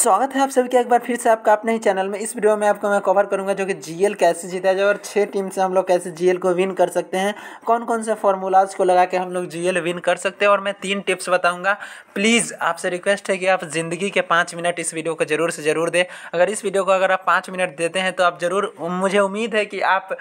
स्वागत है आप सभी का एक बार फिर से आपका अपने ही चैनल में इस वीडियो में आपको मैं कवर करूंगा जो कि जीएल कैसे जीता जाए और छः टीम से हम लोग कैसे जीएल को विन कर सकते हैं कौन कौन से फॉर्मूलाज को लगा के हम लोग जीएल विन कर सकते हैं और मैं तीन टिप्स बताऊंगा प्लीज़ आपसे रिक्वेस्ट है कि आप ज़िंदगी के पाँच मिनट इस वीडियो को ज़रूर से ज़रूर दें अगर इस वीडियो को अगर आप पाँच मिनट देते हैं तो आप ज़रूर मुझे उम्मीद है कि आप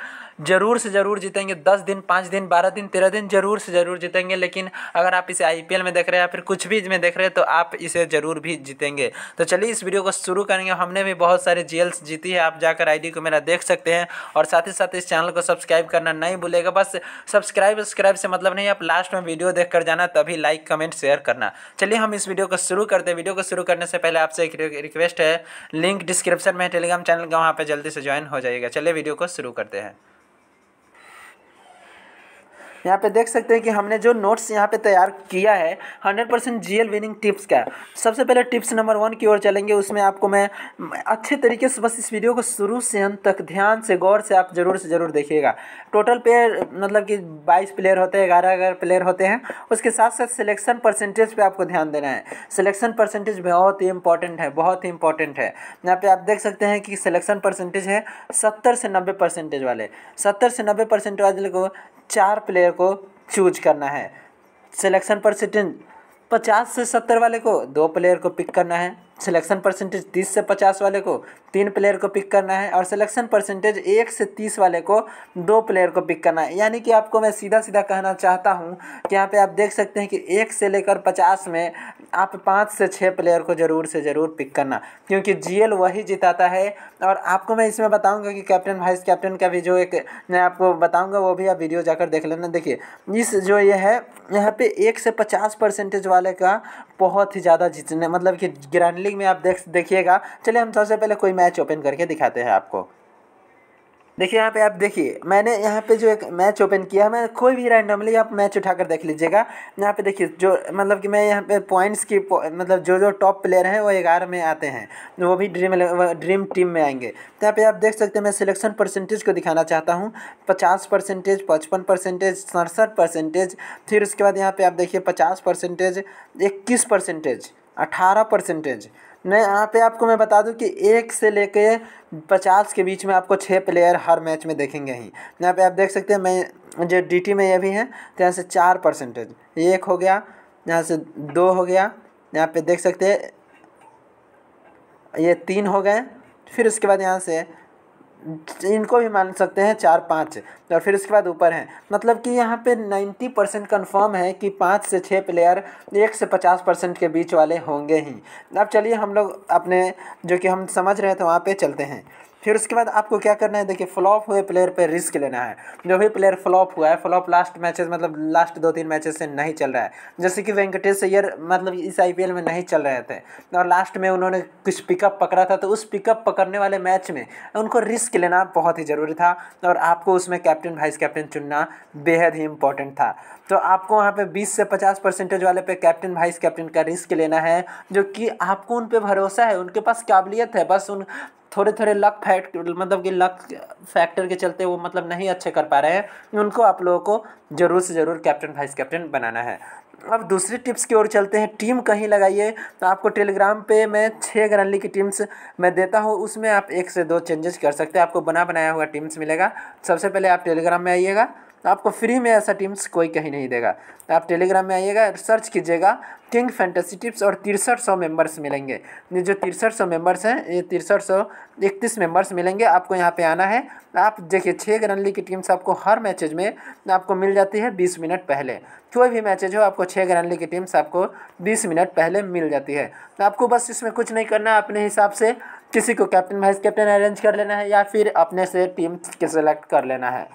ज़रूर से ज़रूर जीतेंगे दस दिन पाँच दिन बारह दिन तेरह दिन ज़रूर से ज़रूर जीतेंगे लेकिन अगर आप इसे आई में देख रहे हैं या फिर कुछ भी में देख रहे हैं तो आप इसे ज़रूर भी जीतेंगे तो चलिए चलिए इस वीडियो को शुरू करेंगे हमने भी बहुत सारे जेल्स जीती है आप जाकर आईडी को मेरा देख सकते हैं और साथ ही साथ इस चैनल को सब्सक्राइब करना नहीं भूलेगा बस सब्सक्राइब सब्सक्राइब से मतलब नहीं आप लास्ट में वीडियो देख कर जाना तभी लाइक कमेंट शेयर करना चलिए हम इस वीडियो को शुरू करते हैं वीडियो को शुरू करने से पहले आपसे एक रिक्वेस्ट है लिंक डिस्क्रिप्शन में टेलीग्राम चैनल का वहाँ पर जल्दी से ज्वाइन हो जाइएगा चलिए वीडियो को शुरू करते हैं यहाँ पे देख सकते हैं कि हमने जो नोट्स यहाँ पे तैयार किया है 100% परसेंट जी विनिंग टिप्स का सबसे पहले टिप्स नंबर वन की ओर चलेंगे उसमें आपको मैं अच्छे तरीके से बस इस वीडियो को शुरू से अंत तक ध्यान से गौर से आप ज़रूर से ज़रूर देखिएगा टोटल प्लेयर मतलब कि बाईस प्लेयर होते हैं ग्यारह ग्यारह प्लेयर होते हैं उसके साथ साथ सिलेक्शन परसेंटेज पर आपको ध्यान देना है सिलेक्शन परसेंटेज बहुत ही इंपॉर्टेंट है बहुत ही इंपॉर्टेंट है यहाँ पर आप देख सकते हैं कि सिलेक्शन परसेंटेज है सत्तर से नब्बे वाले सत्तर से नब्बे वाले को चार प्लेयर को चूज करना है सिलेक्शन परसेंटेज पचास से सत्तर वाले को दो प्लेयर को पिक करना है सिलेक्शन परसेंटेज तीस से पचास वाले को तीन प्लेयर को पिक करना है और सिलेक्शन परसेंटेज एक से तीस वाले को दो प्लेयर को पिक करना है यानी कि आपको मैं सीधा सीधा कहना चाहता हूँ कि यहाँ पे आप देख सकते हैं कि एक से लेकर पचास में आप पाँच से छः प्लेयर को ज़रूर से ज़रूर पिक करना क्योंकि जी वही जिताता है और आपको मैं इसमें बताऊँगा कि कैप्टन वाइस कैप्टन का भी जो एक मैं आपको बताऊँगा वो भी आप वीडियो जाकर देख लेना देखिए इस जो ये है यहाँ पर एक से पचास वाले का बहुत ही ज़्यादा जीतने मतलब कि ग्रैंडली लीग में आप देख देखिएगा चलिए हम सबसे पहले कोई मैच ओपन करके दिखाते हैं आपको देखिए यहाँ पे आप देखिए मैंने यहाँ पे जो एक मैच ओपन किया है मैं कोई भी रैंडमली आप मैच उठाकर देख लीजिएगा यहाँ पे देखिए जो मतलब कि मैं यहाँ पे पॉइंट्स की मतलब जो जो टॉप प्लेयर हैं वो ग्यारह में आते हैं वो भी ड्रीम ड्रीम टीम में आएंगे तो यहाँ पे आप देख सकते हैं मैं सिलेक्शन परसेंटेज को दिखाना चाहता हूँ पचास परसेंटेज पचपन परसेंटेज सड़सठ परसेंटेज फिर उसके बाद यहाँ पर आप देखिए पचास परसेंटेज इक्कीस परसेंटेज अठारह परसेंटेज नहीं यहाँ पे आपको मैं बता दूं कि एक से लेके पचास के बीच में आपको छः प्लेयर हर मैच में देखेंगे ही यहाँ पे आप देख सकते हैं मैं जो डीटी में ये भी है तो यहाँ से चार परसेंटेज एक हो गया यहाँ से दो हो गया यहाँ पे देख सकते हैं ये तीन हो गए फिर उसके बाद यहाँ से इनको भी मान सकते हैं चार पाँच और फिर उसके बाद ऊपर हैं मतलब कि यहाँ पे नाइन्टी परसेंट कन्फर्म है कि पाँच से छः प्लेयर एक से पचास परसेंट के बीच वाले होंगे ही अब चलिए हम लोग अपने जो कि हम समझ रहे थे वहाँ पे चलते हैं फिर उसके बाद आपको क्या करना है देखिए फ्लॉप हुए प्लेयर पर रिस्क लेना है जो भी प्लेयर फ्लॉप हुआ है फ्लॉप लास्ट मैचेस मतलब लास्ट दो तीन मैचेस से नहीं चल रहा है जैसे कि वेंकटेश अय्यर मतलब इस आईपीएल में नहीं चल रहे थे और लास्ट में उन्होंने कुछ पिकअप पकड़ा था तो उस पिकअप पकड़ने वाले मैच में उनको रिस्क लेना बहुत ही ज़रूरी था और आपको उसमें कैप्टन वाइस कैप्टन चुनना बेहद ही इंपॉर्टेंट था तो आपको वहाँ पे 20 से 50 परसेंटेज वाले पे कैप्टन वाइस कैप्टन का रिस्क लेना है जो कि आपको उन पर भरोसा है उनके पास काबिलियत है बस उन थोड़े थोड़े लक फैक्ट मतलब कि लक फैक्टर के चलते वो मतलब नहीं अच्छे कर पा रहे हैं उनको आप लोगों को ज़रूर से ज़रूर कैप्टन वाइस कैप्टन बनाना है अब दूसरी टिप्स की ओर चलते हैं टीम कहीं लगाइए तो आपको टेलीग्राम पे मैं छः ग्रैंडली की टीम्स मैं देता हूँ उसमें आप एक से दो चेंजेस कर सकते हैं आपको बना बनाया हुआ टीम्स मिलेगा सबसे पहले आप टेलीग्राम में आइएगा आपको फ्री में ऐसा टीम्स कोई कहीं नहीं देगा आप टेलीग्राम में आइएगा सर्च कीजिएगा किंग फैंटेसी टिप्स और तिरसठ सौ मेम्बर्स मिलेंगे ये जो तिरसठ सौ मेम्बर्स हैं ये तिरसठ सौ इकतीस मेम्बर्स मिलेंगे आपको यहाँ पे आना है आप देखिए छः ग्रनली की टीम्स आपको हर मैचेज में आपको मिल जाती है बीस मिनट पहले कोई भी मैचेज हो आपको छः ग्रनली की टीम्स आपको बीस मिनट पहले मिल जाती है तो आपको बस इसमें कुछ नहीं करना है अपने हिसाब से किसी को कैप्टन वाइस कैप्टन अरेंज कर लेना है या फिर अपने से टीम के सेलेक्ट कर लेना है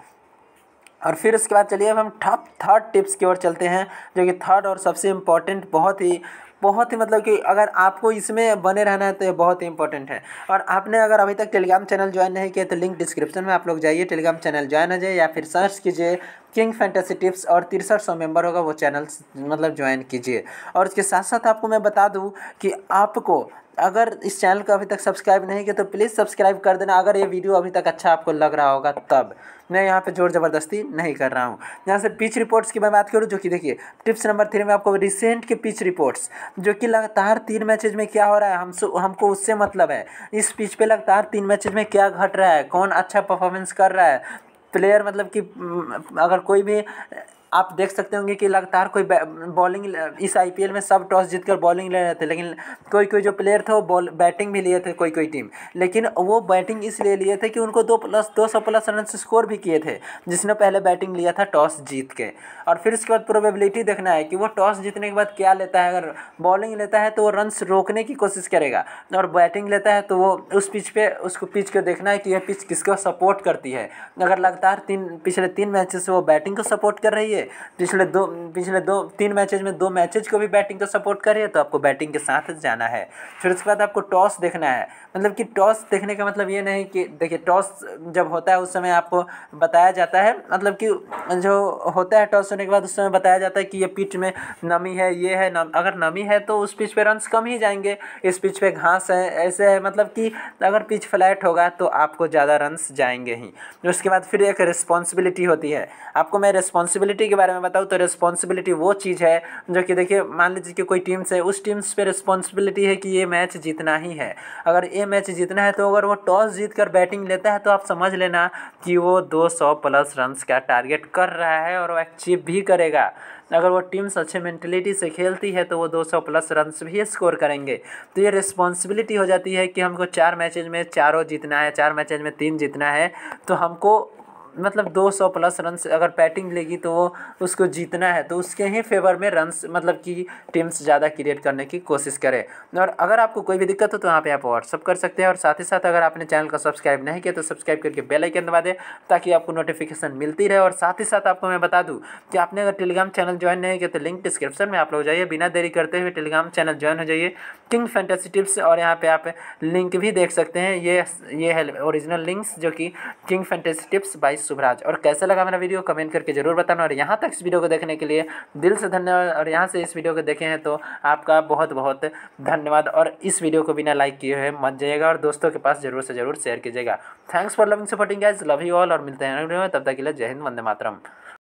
और फिर उसके बाद चलिए अब हम टॉप थर्ड टिप्स की ओर चलते हैं जो कि थर्ड और सबसे इम्पॉर्टेंट बहुत ही बहुत ही मतलब कि अगर आपको इसमें बने रहना है तो ये बहुत ही इंपॉर्टेंट है और आपने अगर अभी तक टेलीग्राम चैनल ज्वाइन नहीं किया तो लिंक डिस्क्रिप्शन में आप लोग जाइए टेलीग्राम चैनल ज्वाइन हो जाए या फिर सर्च कीजिए किंग फैंटेसी टिप्स और तिरसठ सौ मेम्बर होगा वो चैनल मतलब ज्वाइन कीजिए और उसके साथ साथ आपको मैं बता दूँ कि आपको अगर इस चैनल को अभी तक सब्सक्राइब नहीं किया तो प्लीज़ सब्सक्राइब कर देना अगर ये वीडियो अभी तक अच्छा आपको लग रहा होगा तब मैं यहाँ पे जोर ज़बरदस्ती नहीं कर रहा हूँ यहाँ से पिच रिपोर्ट्स की मैं बात करूँ जो कि देखिए टिप्स नंबर थ्री में आपको रिसेंट के पिच रिपोर्ट्स जो कि लगातार तीन मैचेज में क्या हो रहा है हम हमको उससे मतलब है इस पिच पर लगातार तीन मैचेज में क्या घट रहा है कौन अच्छा परफॉर्मेंस कर रहा है प्लेयर मतलब कि अगर कोई भी आप देख सकते होंगे कि लगातार कोई बॉलिंग इस आईपीएल में सब टॉस जीतकर बॉलिंग ले रहे थे लेकिन कोई कोई जो प्लेयर थे वो बॉल बैटिंग भी लिए थे कोई कोई टीम लेकिन वो बैटिंग इसलिए लिए थे कि उनको दो प्लस दो सौ प्लस रन स्कोर भी किए थे जिसने पहले बैटिंग लिया था टॉस जीत के और फिर उसके बाद प्रोबेबिलिटी देखना है कि वो टॉस जीतने के बाद क्या लेता है अगर बॉलिंग लेता है तो वो रन रोकने की कोशिश करेगा और बैटिंग लेता है तो वो उस पिच पे उसको पिच को देखना है कि यह पिच किसको सपोर्ट करती है अगर लगातार तीन पिछले तीन मैचेस से वो बैटिंग को सपोर्ट कर रही है पिछले दो पिछले दो तीन मैचेज में दो मैचेज को भी बैटिंग का सपोर्ट है तो आपको बैटिंग के साथ जाना है फिर उसके बाद आपको टॉस देखना है मतलब कि टॉस देखने का मतलब ये नहीं कि देखिए टॉस जब होता है उस समय आपको बताया जाता है मतलब कि जो होता है टॉस होने के बाद उस समय बताया जाता है कि ये पिच में नमी है ये है नम, अगर नमी है तो उस पिच पे रन्स कम ही जाएंगे इस पिच पे घास है ऐसे है मतलब कि अगर पिच फ्लैट होगा तो आपको ज़्यादा रन्स जाएंगे ही उसके बाद फिर एक रिस्पॉन्सिबिलिटी होती है आपको मैं रिस्पॉन्सिबिलिटी रिस्पॉन्सिबिलिटी के बारे में बताऊँ तो रिस्पॉन्सिबिलिटी वो चीज़ है जो कि देखिए मान लीजिए कि कोई टीम्स है उस टीम्स पे रिस्पॉन्सिबिलिटी है कि ये मैच जीतना ही है अगर ये मैच जीतना है तो अगर वो टॉस जीत कर बैटिंग लेता है तो आप समझ लेना कि वो दो प्लस रन्स का टारगेट कर रहा है और वो अचीव भी करेगा अगर वो टीम्स अच्छे मेंटेलिटी से खेलती है तो वो 200 प्लस रन्स भी स्कोर करेंगे तो ये रिस्पॉन्सिबिलिटी हो जाती है कि हमको चार मैचेज में चारों जीतना है चार मैचेज में तीन जीतना है तो हमको मतलब 200 प्लस रन अगर बैटिंग लेगी तो वो उसको जीतना है तो उसके ही फेवर में रन मतलब कि टीम्स ज़्यादा क्रिएट करने की कोशिश करें और अगर आपको कोई भी दिक्कत हो तो यहाँ पे आप व्हाट्सअप कर सकते हैं और साथ ही साथ अगर आपने चैनल को सब्सक्राइब नहीं किया तो सब्सक्राइब करके बेल आइकन दबा दें ताकि आपको नोटिफिकेशन मिलती रहे और साथ ही साथ आपको मैं बता दूँ कि आपने अगर टेलीग्राम चैनल ज्वाइन नहीं किया तो लिंक डिस्क्रिप्शन में आप लोग जाइए बिना देरी करते हुए टेलीग्राम चैनल ज्वाइन हो जाइए किंग फैंटेसी टिप्स और यहाँ पर आप लिंक भी देख सकते हैं ये ये है ओरिजिनल लिंक्स जो कि king fantasy tips by Shubhraj और कैसा लगा मेरा वीडियो कमेंट करके जरूर बताना और यहाँ तक इस वीडियो को देखने के लिए दिल से धन्यवाद और यहाँ से इस वीडियो को देखे हैं तो आपका बहुत बहुत धन्यवाद और इस वीडियो को बिना लाइक किए हुए मत जाइएगा और दोस्तों के पास जरूर से जरूर शेयर कीजिएगा thanks for loving supporting guys love you all और मिलते हैं तब तक के लिए जय हिंद वंदे मातरम